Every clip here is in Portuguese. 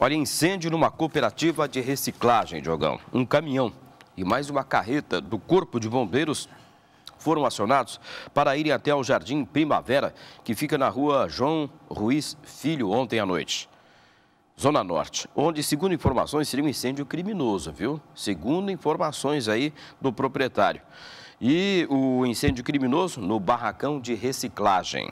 Olha, incêndio numa cooperativa de reciclagem, Diogão. Um caminhão e mais uma carreta do Corpo de Bombeiros foram acionados para irem até o Jardim Primavera, que fica na rua João Ruiz Filho, ontem à noite. Zona Norte, onde, segundo informações, seria um incêndio criminoso, viu? Segundo informações aí do proprietário. E o incêndio criminoso no barracão de reciclagem.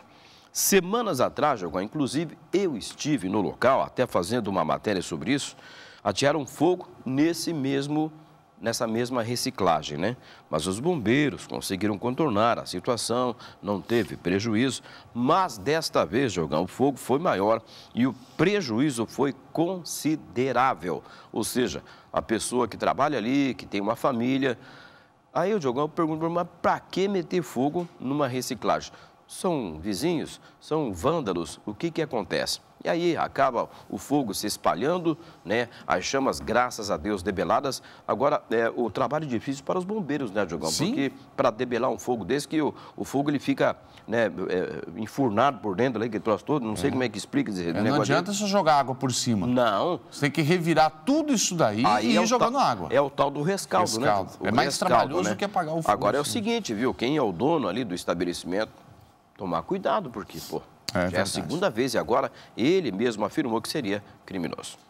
Semanas atrás, Jaguar, inclusive eu estive no local, até fazendo uma matéria sobre isso, atearam fogo nesse mesmo nessa mesma reciclagem, né? Mas os bombeiros conseguiram contornar a situação, não teve prejuízo, mas desta vez, Jogão, o fogo foi maior e o prejuízo foi considerável. Ou seja, a pessoa que trabalha ali, que tem uma família... Aí o Diogão pergunta, mas para que meter fogo numa reciclagem? são vizinhos, são vândalos, o que, que acontece? E aí acaba o fogo se espalhando, né? As chamas, graças a Deus, debeladas. Agora, é, o trabalho é difícil para os bombeiros, né, Diogão? Sim. Porque para debelar um fogo desse, que o, o fogo ele fica né, é, enfurnado por dentro, ali, que troço todo, não é. sei como é que explica esse é, negócio. Não adianta ali. só jogar água por cima. Não. Você tem que revirar tudo isso daí aí e ir é jogando tal, água. É o tal do rescaldo, né? rescaldo. né? O é mais rescaldo, né? trabalhoso né? que apagar o fogo. Agora é o assim. seguinte, viu? Quem é o dono ali do estabelecimento tomar cuidado, porque, pô, é, já é a segunda vez e agora ele mesmo afirmou que seria criminoso.